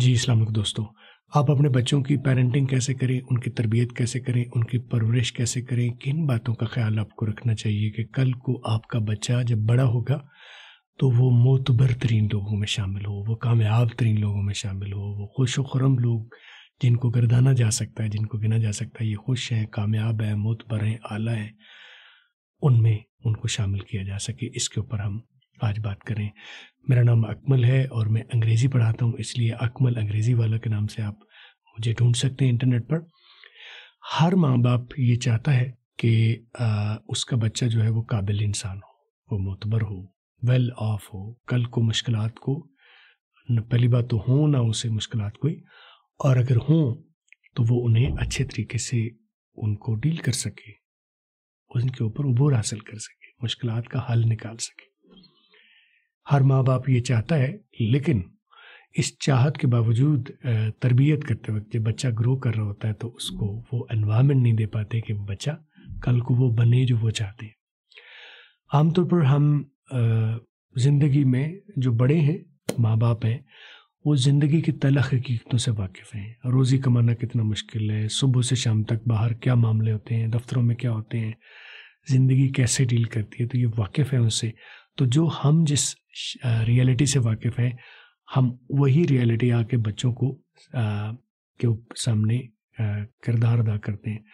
जी Islamic दोस्तों आप अपने बच्चों की पेरेंटिंग कैसे करें उनकी तरबियत कैसे करें उनकी परवरिश कैसे करें किन बातों का ख्याल आपको रखना चाहिए कि कल को आपका बच्चा जब बड़ा होगा तो वो मोतबर तरीन लोगों में शामिल हो वो कामयाब तरीन लोगों में शामिल हो वो खुश खुरम लोग जिनको गर्दाना जा सकता है जिनको गिना जा सकता है ये खुश हैं कामयाब हैं मोतबर हैं आला हैं उनमें उनको शामिल किया जा सके इसके ऊपर हम आज बात करें मेरा नाम अकमल है और मैं अंग्रेज़ी पढ़ाता हूँ इसलिए अकमल अंग्रेज़ी वाला के नाम से आप मुझे ढूंढ सकते हैं इंटरनेट पर हर माँ बाप ये चाहता है कि उसका बच्चा जो है वो काबिल इंसान हो वो मोतबर हो वेल ऑफ हो कल को मुश्किल को पहली बात तो हों ना उसे मुश्किल कोई और अगर हों तो वो उन्हें अच्छे तरीके से उनको डील कर सके उनके ऊपर उबोर हासिल कर सके मुश्किल का हल निकाल सके हर माँ बाप ये चाहता है लेकिन इस चाहत के बावजूद तरबियत करते वक्त जब बच्चा ग्रो कर रहा होता है तो उसको वो एनवायरनमेंट नहीं दे पाते कि बच्चा कल को वो बने जो वो चाहते हैं आमतौर पर हम ज़िंदगी में जो बड़े हैं माँ बाप हैं वो ज़िंदगी की तलख हकीकतों से वाकिफ़ हैं रोज़ी कमाना कितना मुश्किल है सुबह से शाम तक बाहर क्या मामले होते हैं दफ्तरों में क्या होते हैं ज़िंदगी कैसे डील करती है तो ये वाकिफ़ है उनसे तो जो हम जिस रियलिटी से वाकिफ हैं हम वही रियलिटी आके बच्चों को आ, के सामने किरदार अदा करते हैं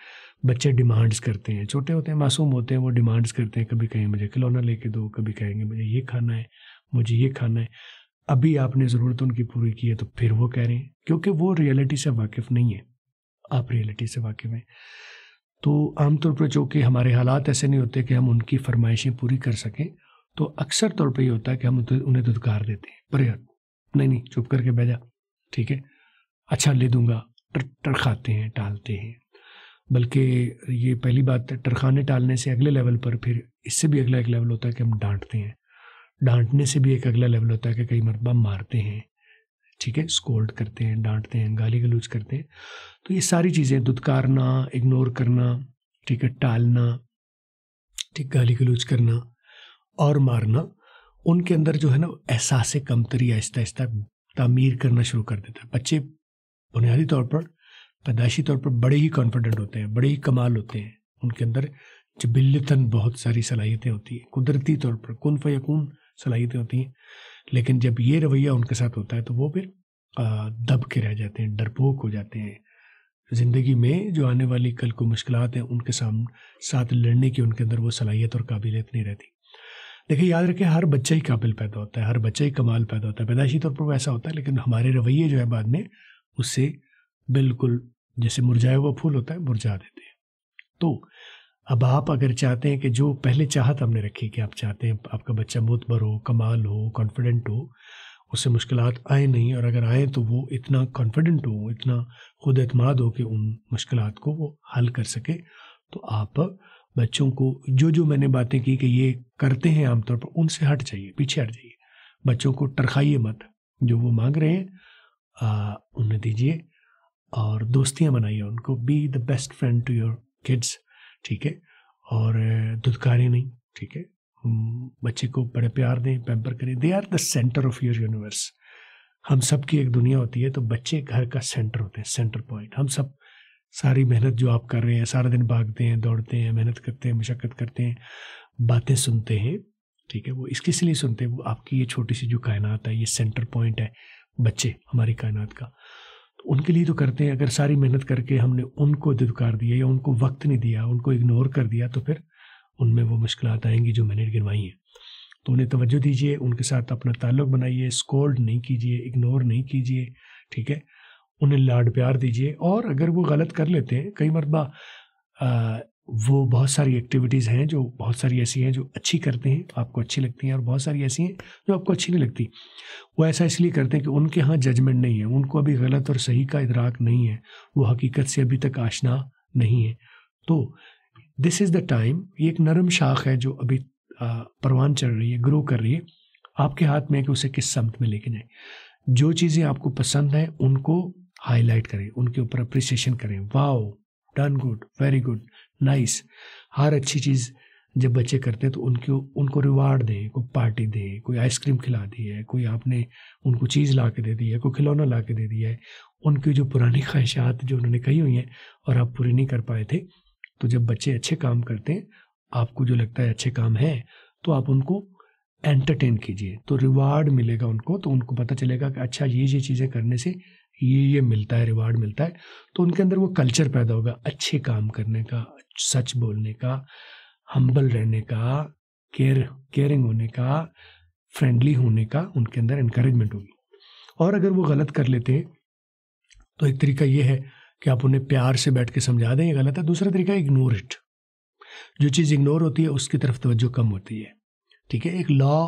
बच्चे डिमांड्स करते हैं छोटे होते हैं मासूम होते हैं वो डिमांड्स करते हैं कभी कहेंगे मुझे खिलौना लेके दो कभी कहेंगे मुझे ये खाना है मुझे ये खाना है अभी आपने ज़रूरत उनकी पूरी की है तो फिर वो कह रहे हैं क्योंकि वो रियलिटी से वाकिफ़ नहीं है आप रियलिटी से वाकिफ़ हैं तो आमतौर पर जो कि हमारे हालात ऐसे नहीं होते कि हम उनकी फरमाइशें पूरी कर सकें तो अक्सर तौर तो पर यह होता है कि हम उन्हें धुतकार देते हैं प्रेयर नहीं नहीं चुप करके बह जा ठीक है अच्छा ले दूंगा टर टरखाते हैं टालते हैं बल्कि ये पहली बात है टरखाने टालने से अगले लेवल पर फिर इससे भी अगला एक लेवल होता है कि हम डांटते हैं डांटने से भी एक अगला लेवल होता है कि कई मरतबा मारते हैं ठीक है स्कोल्ड करते हैं डांटते हैं गाली गलूच करते हैं तो ये सारी चीज़ें दुदकारना इग्नोर करना ठीक है टालना ठीक गाली गलूच करना और मारना उनके अंदर जो है ना एहसास कमतरी आहिस्ता आहिस्ता तामीर करना शुरू कर देता है बच्चे बुनियादी तौर पर पैदाइशी तौर पर बड़े ही कॉन्फिडेंट होते हैं बड़े ही कमाल होते हैं उनके अंदर जबिलतन बहुत सारी सलाहियतें होती हैं कुदरती तौर पर कन फ़यकून सलाहियतें होती हैं लेकिन जब ये रवैया उनके साथ होता है तो वो फिर दब के रह जाते हैं डरपोक हो जाते हैं ज़िंदगी में जो आने वाली कल को मुश्किल हैं उनके सामने साथ लड़ने की उनके अंदर वो सलाहियत और काबिलियत नहीं रहती देखिए याद रखें हर बच्चा ही काबिल पैदा होता है हर बच्चा ही कमाल पैदा होता है पैदाशी तौर पर वैसा होता है लेकिन हमारे रवैये जो है बाद में उससे बिल्कुल जैसे मुरझाया हुआ फूल होता है मुरझा देते हैं तो अब आप अगर चाहते हैं कि जो पहले चाहत हमने रखी कि आप चाहते हैं आपका बच्चा मुतबर हो कमाल हो कॉन्फिडेंट हो उससे मुश्किल आए नहीं और अगर आए तो वो इतना कॉन्फिडेंट हो इतना खुद अतमाद हो कि उन मुश्किल को वो हल कर सके तो आप बच्चों को जो जो मैंने बातें की कि ये करते हैं आमतौर पर उनसे हट जाइए पीछे हट जाइए बच्चों को टरखाइए मत जो वो मांग रहे हैं उन्हें दीजिए और दोस्तियाँ बनाइए उनको be the best friend to your kids ठीक है और दुधकारी नहीं ठीक है बच्चे को बड़े प्यार दें पैम्पर करें they are the centre of your universe हम सब की एक दुनिया होती है तो बच्चे घर का सेंटर होते हैं सेंटर पॉइंट हम सब सारी मेहनत जो आप कर रहे हैं सारा दिन भागते हैं दौड़ते हैं मेहनत करते हैं मशक्क़त करते हैं बातें सुनते हैं ठीक है वो इसके इसलिए सुनते हैं वो आपकी ये छोटी सी जो कायनात है ये सेंटर पॉइंट है बच्चे हमारी कायनात का तो उनके लिए तो करते हैं अगर सारी मेहनत करके हमने उनको दुदकार दिया या उनको वक्त नहीं दिया उनको इग्नोर कर दिया तो फिर उनमें वो मुश्किल आएंगी जो मैंने गिनवाई हैं तो उन्हें तोज्जो दीजिए उनके साथ अपना ताल्लुक बनाइए स्कोल्ड नहीं कीजिए इग्नोर नहीं कीजिए ठीक है उन्हें लाड प्यार दीजिए और अगर वो गलत कर लेते हैं कई मरतबा वो बहुत सारी एक्टिविटीज़ हैं जो बहुत सारी ऐसी हैं जो अच्छी करते हैं आपको अच्छी लगती हैं और बहुत सारी ऐसी हैं जो आपको अच्छी नहीं लगती वो ऐसा इसलिए करते हैं कि उनके यहाँ जजमेंट नहीं है उनको अभी गलत और सही का इधराक नहीं है वो हकीकत से अभी तक आशना नहीं है तो दिस इज़ द टाइम ये एक नरम शाख है जो अभी परवान चढ़ रही है ग्रो कर रही है आपके हाथ में है कि उसे किस समत में लेके जाए जो चीज़ें आपको पसंद हैं उनको हाईलाइट करें उनके ऊपर अप्रिसिएशन करें wow done good very good nice हर अच्छी चीज़ जब बच्चे करते हैं तो उनको उनको रिवार्ड दें कोई पार्टी दें कोई आइसक्रीम खिला दी है कोई आपने उनको चीज़ ला के दे दी है कोई खिलौना ला के दे दिया है उनकी जो पुरानी ख्वाहिशात जो उन्होंने कही हुई हैं और आप पूरी नहीं कर पाए थे तो जब बच्चे अच्छे काम करते हैं आपको जो लगता है अच्छे काम हैं तो आप उनको एंटरटेन कीजिए तो रिवार्ड मिलेगा उनको तो उनको पता चलेगा कि अच्छा ये ये चीज़ें करने से ये ये मिलता है रिवार्ड मिलता है तो उनके अंदर वो कल्चर पैदा होगा अच्छे काम करने का सच बोलने का हम्बल रहने का केयर केयरिंग होने का फ्रेंडली होने का उनके अंदर इनक्रेजमेंट होगी और अगर वो गलत कर लेते हैं तो एक तरीका ये है कि आप उन्हें प्यार से बैठ के समझा दें ये गलत है दूसरा तरीका इग्नोर इट जो चीज़ इग्नोर होती है उसकी तरफ तवज्जो कम होती है ठीक है एक लॉ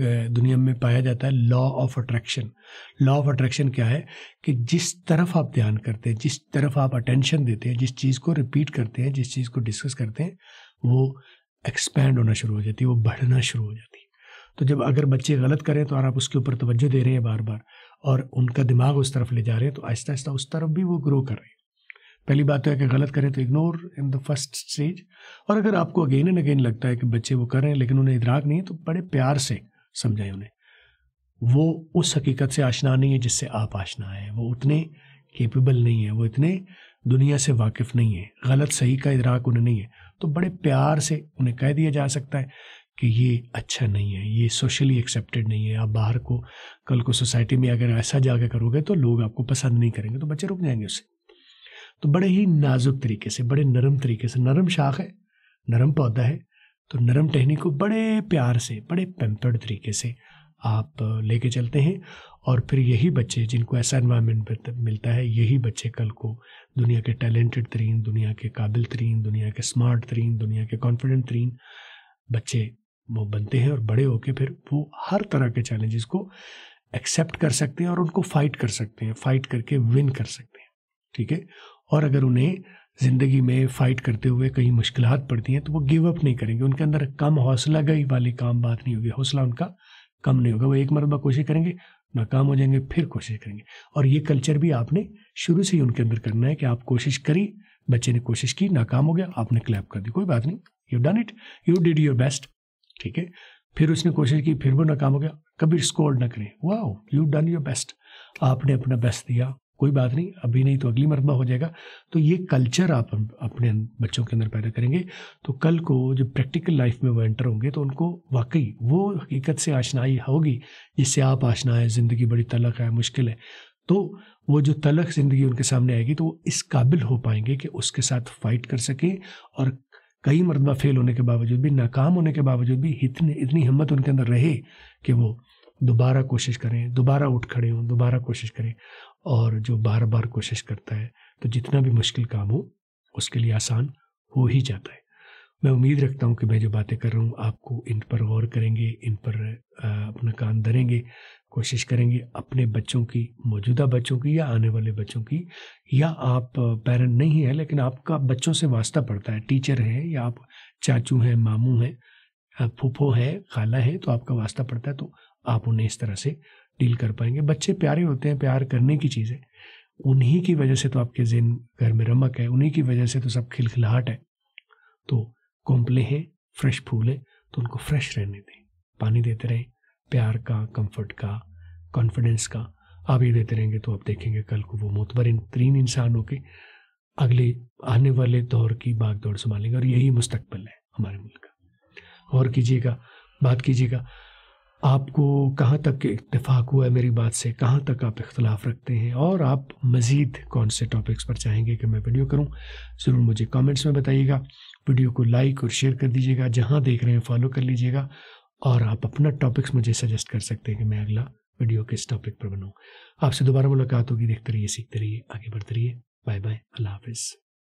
दुनिया में पाया जाता है law of attraction law of attraction क्या है कि जिस तरफ आप ध्यान करते हैं जिस तरफ आप अटेंशन देते हैं जिस चीज़ को रिपीट करते हैं जिस चीज़ को डिस्कस करते हैं वो एक्सपैंड होना शुरू हो जाती है वो बढ़ना शुरू हो जाती है तो जब अगर बच्चे गलत करें तो आप उसके ऊपर तवज्जो दे रहे हैं बार बार और उनका दिमाग उस तरफ ले जा रहे हैं तो आहिस्ता आहिस्ता उस तरफ भी वो ग्रो कर रहे हैं पहली बात तो है कि गलत करें तो ignore in the first stage और अगर आपको अगेन एंड अगेन लगता है कि बच्चे वो कर रहे हैं लेकिन उन्हें इधराक नहीं है तो बड़े प्यार से समझाई उन्हें वो उस हकीकत से आशना नहीं है जिससे आप आशना है वो उतने केपेबल नहीं है वो इतने दुनिया से वाकिफ नहीं है गलत सही का इदराक उन्हें नहीं है तो बड़े प्यार से उन्हें कह दिया जा सकता है कि ये अच्छा नहीं है ये सोशली एक्सेप्टेड नहीं है आप बाहर को कल को सोसाइटी में अगर ऐसा जाके करोगे तो लोग आपको पसंद नहीं करेंगे तो बच्चे रुक जाएंगे उससे तो बड़े ही नाजुक तरीके से बड़े नरम तरीके से नरम शाख है नरम पौधा है तो नरम टहनी को बड़े प्यार से बड़े पेम्पर्ड तरीके से आप लेके चलते हैं और फिर यही बच्चे जिनको ऐसा इन्वायरमेंट मिलता है यही बच्चे कल को दुनिया के टैलेंटेड तरीन दुनिया के काबिल तरीन दुनिया के स्मार्ट तरीन दुनिया के कॉन्फिडेंट तरीन बच्चे वो बनते हैं और बड़े होके फिर वो हर तरह के चैलेंजेस को एक्सेप्ट कर सकते हैं और उनको फाइट कर सकते हैं फाइट करके विन कर सकते हैं ठीक है और अगर उन्हें ज़िंदगी में फ़ाइट करते हुए कहीं मुश्किल पड़ती हैं तो वो गिव अप नहीं करेंगे उनके अंदर कम हौसला गई वाली काम बात नहीं होगी हौसला उनका कम नहीं होगा वो एक मरतबा कोशिश करेंगे नाकाम हो जाएंगे फिर कोशिश करेंगे और ये कल्चर भी आपने शुरू से ही उनके अंदर करना है कि आप कोशिश करी बच्चे ने कोशिश की नाकाम हो गया आपने क्लैप कर दी कोई बात नहीं you done it you did your best ठीक है फिर उसने कोशिश की फिर वो नाकाम हो गया कभी स्कोर ना करें वाह यू डन योर बेस्ट आपने अपना बेस्ट दिया कोई बात नहीं अभी नहीं तो अगली मरतबा हो जाएगा तो ये कल्चर आप अपने बच्चों के अंदर पैदा करेंगे तो कल को जो प्रैक्टिकल लाइफ में वो एंटर होंगे तो उनको वाकई वो हकीकत से आशनाई होगी जिससे आप आशना है ज़िंदगी बड़ी तलक है मुश्किल है तो वो जो तलक ज़िंदगी उनके सामने आएगी तो वो इस काबिल हो पाएंगे कि उसके साथ फ़ाइट कर सकें और कई मरतबा फेल होने के बावजूद भी नाकाम होने के बावजूद भी इतने इतनी हिम्मत उनके अंदर रहे कि वो दोबारा कोशिश करें दोबारा उठ खड़े हों दोबारा कोशिश करें और जो बार बार कोशिश करता है तो जितना भी मुश्किल काम हो उसके लिए आसान हो ही जाता है मैं उम्मीद रखता हूँ कि मैं जो बातें कर रहा हूँ आपको इन पर गौर करेंगे इन पर अपना कान धरेंगे कोशिश करेंगे अपने बच्चों की मौजूदा बच्चों की या आने वाले बच्चों की या आप पेरेंट नहीं हैं लेकिन आपका बच्चों से वास्ता पड़ता है टीचर हैं या आप चाचू हैं मामू हैं फूफो है खाला है तो आपका वास्ता पड़ता है तो आप उन्हें इस तरह से डील कर पाएंगे बच्चे प्यारे होते हैं प्यार करने की चीज़ है उन्हीं की वजह से तो आपके जिन घर में रमक है उन्हीं की वजह से तो सब खिलखिलाहट है तो कोम्पले हैं फ्रेश फूल है तो उनको फ्रेश रहने दें पानी देते रहें प्यार का कंफर्ट का कॉन्फिडेंस का आप ये देते रहेंगे तो आप देखेंगे कल को वो मोतबर तरीन इंसान के अगले आने वाले दौर की बाग दौड़ संभालेंगे और यही मुस्तकबल है हमारे मुल्क का और कीजिएगा बात कीजिएगा आपको कहाँ तक इतफाक हुआ है मेरी बात से कहाँ तक आप इख्तलाफ रखते हैं और आप मज़ीद कौन से टॉपिक्स पर चाहेंगे कि मैं वीडियो करूँ ज़रूर मुझे कमेंट्स में बताइएगा वीडियो को लाइक और शेयर कर दीजिएगा जहाँ देख रहे हैं फॉलो कर लीजिएगा और आप अपना टॉपिक्स मुझे सजेस्ट कर सकते हैं कि मैं अगला वीडियो किस टॉपिक पर बनाऊँ आपसे दोबारा मुलाकात होगी देखते रहिए सीखते रहिए आगे बढ़ते रहिए बाय बाय अल्लाह हाफिज़